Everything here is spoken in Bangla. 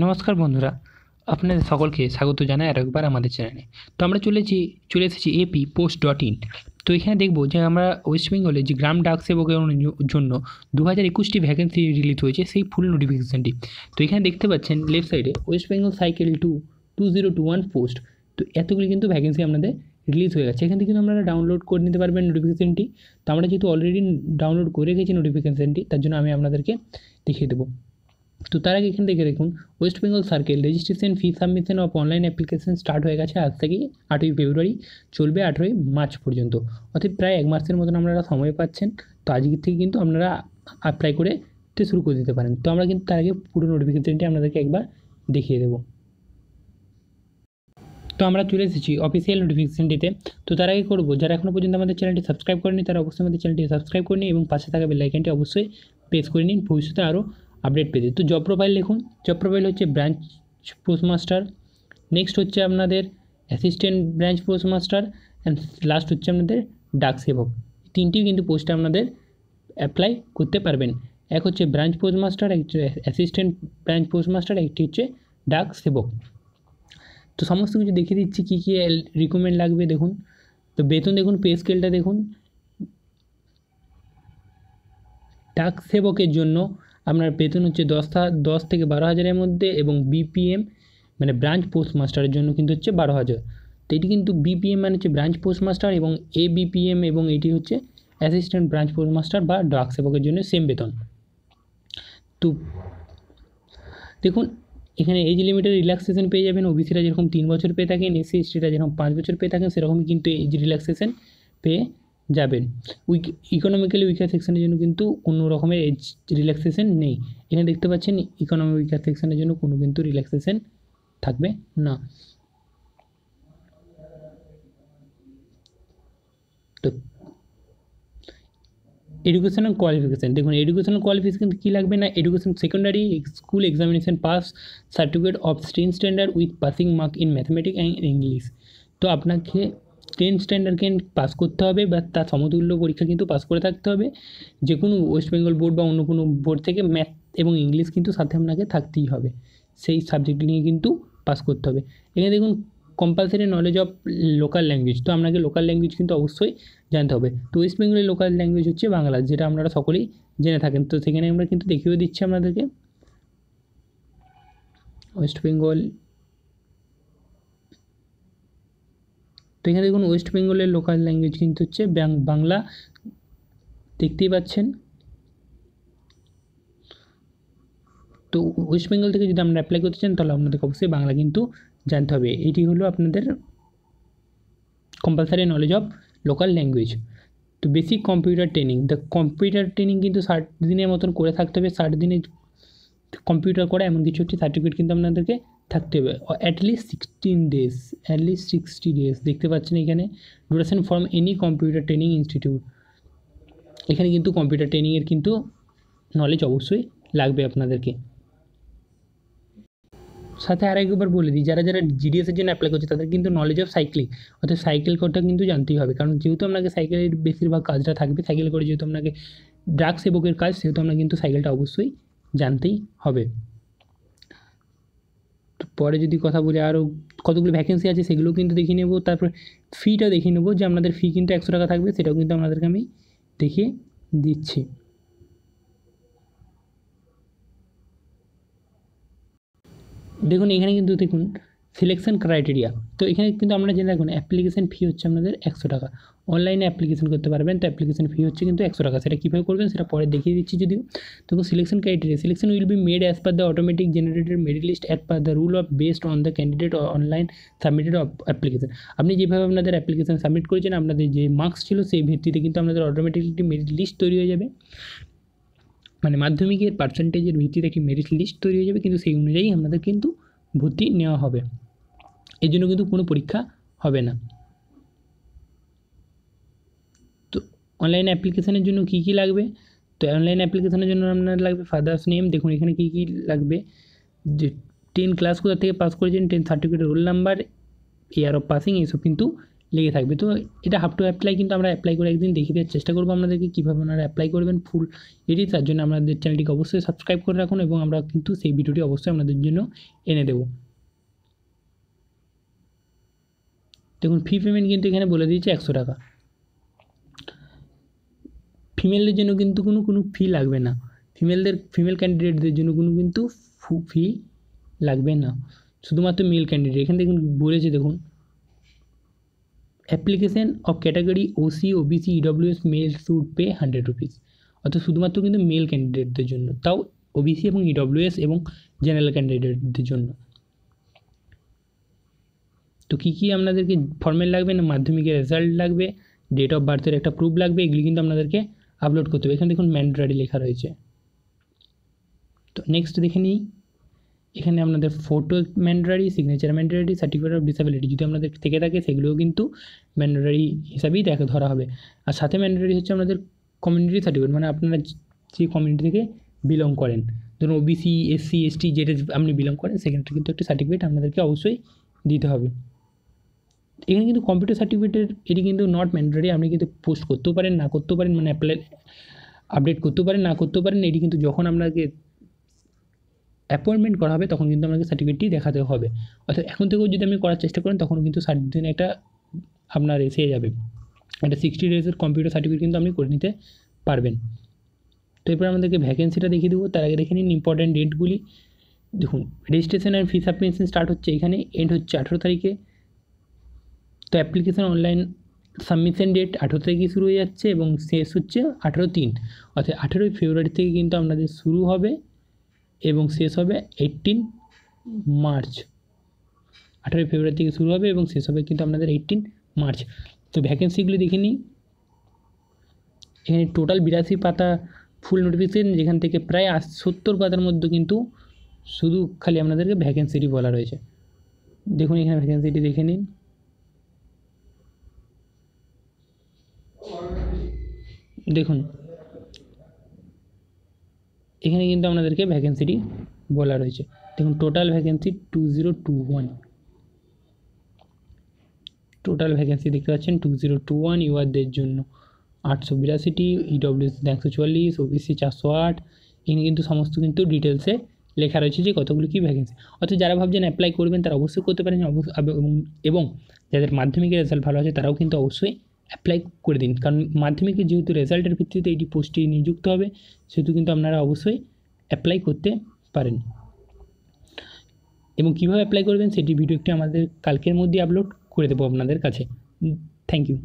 নমস্কার বন্ধুরা আপনাদের সকলকে স্বাগত জানাই আর একবার আমাদের চ্যানেলে তো আমরা চলেছি চলে এসেছি এপি পোস্ট ডট ইন তো এখানে দেখব যে আমরা ওয়েস্ট বেঙ্গলে যে গ্রাম ডাক সেবকের জন্য দু হাজার একুশটি ভ্যাকেন্সি রিলিজ হয়েছে সেই ফুল নোটিফিকেশানটি তো এখানে দেখতে পাচ্ছেন লেফট সাইডে West Bengal cycle two two zero two one post তো এতগুলি কিন্তু ভ্যাকেন্সি আপনাদের রিলিজ হয়ে গেছে এখান থেকে কিন্তু আপনারা ডাউনলোড করে নিতে পারবেন নোটিফিকেশানটি তো আমরা যেহেতু অলরেডি ডাউনলোড করে গেছি নোটিফিকেশানটি তার জন্য আমি আপনাদেরকে দেখিয়ে দেবো তো তার আগে এখান থেকে দেখুন West Bengal circle registration fee submission of online application start হয়ে গেছে আজ থেকে আটই ফেব্রুয়ারি চলবে আঠেরোই মার্চ পর্যন্ত অর্থাৎ প্রায় এক মাসের মতন আপনারা সময় পাচ্ছেন তো আজকের থেকে কিন্তু আপনারা অ্যাপ্লাই করে শুরু করে দিতে পারেন তো আমরা কিন্তু তার আগে পুরো নোটিফিকেশানটি আপনাদেরকে একবার দেখিয়ে দেবো তো আমরা চলে এসেছি অফিসিয়াল নোটিফিকেশনটিতে তো তার আগে করবো যারা এখনও পর্যন্ত আমাদের চ্যানেলটি সাবস্ক্রাইব করেনি তারা অবশ্যই আমাদের চ্যানেলটি সাবস্ক্রাইব করে নিন এবং পাশে থাকা বেল আইকনটি অবশ্যই প্রেস করে নিন ভবিষ্যতে আরও আপডেট পেতে তো জব প্রোফাইল লিখুন জব প্রোফাইল হচ্ছে ব্রাঞ্চ পোস্টমাস্টার নেক্সট হচ্ছে আপনাদের assistant branch postmaster and last হচ্ছে আপনাদের ডাক সেবক তিনটিও কিন্তু পোস্টে আপনাদের অ্যাপ্লাই করতে পারবেন এক হচ্ছে ব্রাঞ্চ পোস্টমাস্টার এক অ্যাসিস্ট্যান্ট ব্রাঞ্চ পোস্টমাস্টার একটি হচ্ছে ডাক সেবক তো সমস্ত কিছু দেখিয়ে দিচ্ছি কী কী রিকমেন্ড লাগবে দেখুন তো বেতন দেখুন পে স্কেলটা দেখুন ডাক সেবকের জন্য আপনার বেতন হচ্ছে দশ দশ থেকে বারো হাজারের মধ্যে এবং বিপিএম মানে ব্রাঞ্চ পোস্ট মাস্টারের জন্য কিন্তু হচ্ছে বারো হাজার তো এটি কিন্তু বিপিএম মানে হচ্ছে ব্রাঞ্চ পোস্ট মাস্টার এবং এ বিপিএম এবং এটি হচ্ছে অ্যাসিস্ট্যান্ট ব্রাঞ্চ পোস্ট মাস্টার বা ডাক সেবকের জন্য সেম বেতন তো দেখুন এখানে এজ লিমিটের রিল্যাক্সেশন পেয়ে যাবেন ওবিসিরা যেরকম তিন বছর পেয়ে থাকেন এসসি এসটিরা যেরকম পাঁচ বছর পেয়ে থাকেন সেরকমই কিন্তু এজ রিল্যাক্সেশন পেয়ে যাবেন উইক ইকোনমিক্যালি উইকার সেকশনের জন্য কিন্তু কোনো রকমের এজ রিল্যাক্সেশন নেই এখানে দেখতে পাচ্ছেন ইকোনমি উইকার সেকশনের জন্য কোনো কিন্তু রিল্যাক্সেশন থাকবে না তো এডুকেশনাল কোয়ালিফিকেশান দেখুন এডুকেশনাল কোয়ালিফিকেশান কী লাগবে না education secondary school examination pass certificate of stream standard with passing mark in mathematics and English তো আপনাকে টেন স্ট্যান্ডার্ডকে পাস করতে হবে বা তার সমতুল্য পরীক্ষা কিন্তু পাস করে থাকতে হবে যে কোনো ওয়েস্ট বেঙ্গল বোর্ড বা অন্য কোনো বোর্ড থেকে ম্যাথ এবং ইংলিশ কিন্তু সাথে আপনাকে থাকতেই হবে সেই সাবজেক্ট নিয়ে কিন্তু পাস করতে হবে এখানে দেখুন compulsory knowledge of local language তো আপনাকে লোকাল ল্যাঙ্গুয়েজ কিন্তু অবশ্যই জানতে হবে তো ওয়েস্ট বেঙ্গলের লোকাল ল্যাঙ্গুয়েজ হচ্ছে বাংলা যেটা আপনারা সকলেই জেনে থাকেন তো সেখানে আমরা কিন্তু দেখিয়েও দিচ্ছি আপনাদেরকে ওয়েস্ট বেঙ্গল তো এখানে দেখুন ওয়েস্ট বেঙ্গলের লোকাল ল্যাঙ্গুয়েজ কিন্তু হচ্ছে বাংলা দেখতেই পাচ্ছেন তো ওয়েস্ট বেঙ্গল থেকে যদি আপনারা অ্যাপ্লাই করতে চান তাহলে আপনাদেরকে অবশ্যই বাংলা কিন্তু জানতে হবে এটি হলো আপনাদের compulsory knowledge of local language তো basic computer training the computer training কিন্তু ষাট দিনের মতন করে থাকতে হবে ষাট দিনে কম্পিউটার করা এমন কিছু একটি সার্টিফিকেট কিন্তু আপনাদেরকে থাকতে হবে at least sixteen days at least sixty days দেখতে পাচ্ছেন এখানে duration from any computer training institute এখানে কিন্তু কম্পিউটার ট্রেনিংয়ের কিন্তু নলেজ অবশ্যই লাগবে আপনাদেরকে সাথে আর একবার বলে দিই যারা যারা জিডিএসের জন্য অ্যাপ্লাই করছে তাদের কিন্তু নলেজ অফ সাইক্লিং অর্থাৎ সাইকেল কোডটা কিন্তু জানতেই হবে কারণ যেহেতু আপনাকে সাইকেলের বেশিরভাগ কাজটা থাকবে সাইকেল করে যেহেতু আপনাকে ড্রাগ সেবকের কাজ সেহেতু আপনাকে কিন্তু সাইকেলটা অবশ্যই জানতেই হবে পরে যদি কথা বলি আরও কতগুলো ভ্যাকেন্সি আছে সেগুলো কিন্তু দেখিয়ে নেবো তারপর ফিটা দেখিয়ে নেবো যে আপনাদের ফি কিন্তু একশো টাকা থাকবে সেটাও কিন্তু আপনাদেরকে আমি দেখিয়ে দিচ্ছি দেখুন এখানে কিন্তু দেখুন সিলেকশন ক্রাইটেরিয়া তো এখানে কিন্তু আমরা জেনে রাখুন অ্যাপ্লিকেশন ফি হচ্ছে আমাদের 100 টাকা অনলাইনে অ্যাপ্লিকেশন করতে পারবেন তো অ্যাপ্লিকেশন ফি হচ্ছে কিন্তু 100 টাকা সেটা কিভাবে করবেন সেটা পরে দেখিয়ে দিচ্ছি যদি তো selection criteria selection will be made as per the automatic generated merit list at per the rule of based on the candidate online submitted application আপনি যেভাবে আপনাদের অ্যাপ্লিকেশন সাবমিট করেছেন আপনাদের যে মার্কস ছিল সেই ভিত্তিতে কিন্তু আপনাদের অটোমেটিক্যালি একটা मेरिट लिस्ट তৈরি হয়ে যাবে মানে মাধ্যমিকের परसेंटेज এর ভিত্তিতে কি मेरिट लिस्ट তৈরি হয়ে যাবে কিন্তু সেই অনুযায়ী আমাদের কিন্তু ভর্তি নেওয়া হবে এর জন্য কিন্তু কোনো পরীক্ষা হবে না তো অনলাইন অ্যাপ্লিকেশানের জন্য কী কী লাগবে তো অনলাইন অ্যাপ্লিকেশানের জন্য আপনার লাগবে ফাদার্স নেম দেখুন এখানে কী কী লাগবে যে টেন ক্লাস কোথা থেকে পাস করেছেন ten certificate roll number year of passing এইসব কিন্তু লেগে থাকবে তো এটা হাফ টু অ্যাপ্লাই কিন্তু আমরা অ্যাপ্লাই করে একদিন দেখিয়ে দেওয়ার চেষ্টা করবো আপনাদেরকে কীভাবে আপনারা অ্যাপ্লাই করবেন ফুল এটি তার জন্য আমাদের চ্যানেলটিকে অবশ্যই সাবস্ক্রাইব করে রাখুন এবং আমরা কিন্তু সেই ভিডিওটি অবশ্যই আপনাদের জন্য এনে দেবো দেখুন ফি পেমেন্ট কিন্তু এখানে বলে দিয়েছে একশো টাকা ফিমেলদের জন্য কিন্তু কোনো কোনো ফি লাগবে না ফিমেলদের ফিমেল ক্যান্ডিডেটদের জন্য কোনো কিন্তু ফি লাগবে না শুধুমাত্র মেল ক্যান্ডিডেট এখানে দেখুন বলেছে দেখুন application of category OC OBC EWS male should pay hundred rupees অর্থাৎ শুধুমাত্র কিন্তু মেল ক্যান্ডিডেটদের জন্য তাও ওবিসি এবং ইডব্লিউএস e এবং জেনারেল ক্যান্ডিডেটদের জন্য তো কী কী আপনাদেরকে ফর্মেট লাগবে না মাধ্যমিকের রেজাল্ট লাগবে ডেট অফ বার্থের একটা প্রুফ লাগবে এগুলি কিন্তু আপনাদেরকে আপলোড করতে হবে এখানে দেখুন ম্যান্ডেটারি লেখা রয়েছে তো নেক্সট দেখে নিই এখানে আপনাদের photo mandatory signature mandatory certificate of disability যদি আপনাদের থেকে থাকে সেগুলোও কিন্তু ম্যান্ডারি হিসাবেই দেখা ধরা হবে আর সাথে ম্যান্ডারি হচ্ছে আপনাদের কমিউনিটি সার্টিফিকেট মানে আপনারা যে কমিউনিটি থেকে বিলং করেন ধরুন ওবিসি এসসি এসটি যেটা আপনি বিলং করেন সেখানটা কিন্তু একটা সার্টিফিকেট আপনাদেরকে অবশ্যই দিতে হবে এখানে কিন্তু কম্পিউটার সার্টিফিকেটের এটি কিন্তু নট ম্যান্ডেটারি আপনি কিন্তু পোস্ট করতেও পারেন না করতেও পারেন মানে অ্যাপ্লাই আপডেট করতেও পারেন না করতেও পারেন এটি কিন্তু যখন আপনাকে অ্যাপয়েন্টমেন্ট করা হবে তখন কিন্তু আমাকে সার্টিফিকেটটি দেখাতে হবে অর্থাৎ এখন থেকেও যদি আপনি করার চেষ্টা করেন তখন কিন্তু ষাট দিন একটা আপনার এসে যাবে একটা সিক্সটি ডেজের কম্পিউটার সার্টিফিকেট কিন্তু আপনি করে নিতে পারবেন তো এরপর আমাদেরকে ভ্যাকেন্সিটা দেখিয়ে দেবো তার আগে দেখে নিন ইম্পর্ট্যান্ট ডেটগুলি দেখুন registration and fee submission start হচ্ছে এখানে এন্ড হচ্ছে আঠেরো তারিখে তো অ্যাপ্লিকেশন অনলাইন সাবমিশন ডেট আঠেরো তারিখে শুরু হয়ে যাচ্ছে এবং শেষ হচ্ছে আঠেরো তিন অর্থাৎ আঠেরোই ফেব্রুয়ারি থেকে কিন্তু আপনাদের শুরু হবে এবং শেষ হবে এইটিন মার্চ আঠেরোই ফেব্রুয়ারি থেকে শুরু হবে এবং শেষ হবে কিন্তু আপনাদের এইটিন মার্চ তো ভ্যাকেন্সিগুলি দেখে নিই এখানে টোটাল বিরাশি পাতা ফুল নোটিফিকেশন যেখান থেকে প্রায় সত্তর পাতার মধ্যে কিন্তু শুধু খালি আপনাদেরকে ভ্যাকেন্সিটি বলা রয়েছে দেখুন এখানে ভ্যাকেন্সিটি দেখে নিন দেখুন এখানে কিন্তু আপনাদেরকে ভ্যাকেন্সিটি বলা রয়েছে দেখুন total vacancy two zero two one total vacancy দেখতে পাচ্ছেন টু জিরো টু ওয়ান ইউয়ারদের জন্য আটশো বিরাশিটি ইডব্লিউসি একশো চুয়াল্লিশ ওবিসি চারশো আট এখানে কিন্তু সমস্ত কিন্তু ডিটেলসে লেখা রয়েছে যে কতগুলো কী ভ্যাকেন্সি অর্থাৎ যারা ভাবছেন অ্যাপ্লাই করবেন তারা অবশ্যই করতে পারেন এবং যাদের মাধ্যমিকের রেজাল্ট ভালো আছে তারাও কিন্তু অবশ্যই অ্যাপ্লাই করে দিন কারণ মাধ্যমিকে যেহেতু রেজাল্টের ভিত্তিতে এটি পোস্টটি নিযুক্ত হবে সেহেতু কিন্তু আপনারা অবশ্যই অ্যাপ্লাই করতে পারেন এবং কীভাবে অ্যাপ্লাই করবেন সেটি ভিডিও একটি আমাদের কালকের মধ্যে আপলোড করে দেবো আপনাদের কাছে থ্যাংক ইউ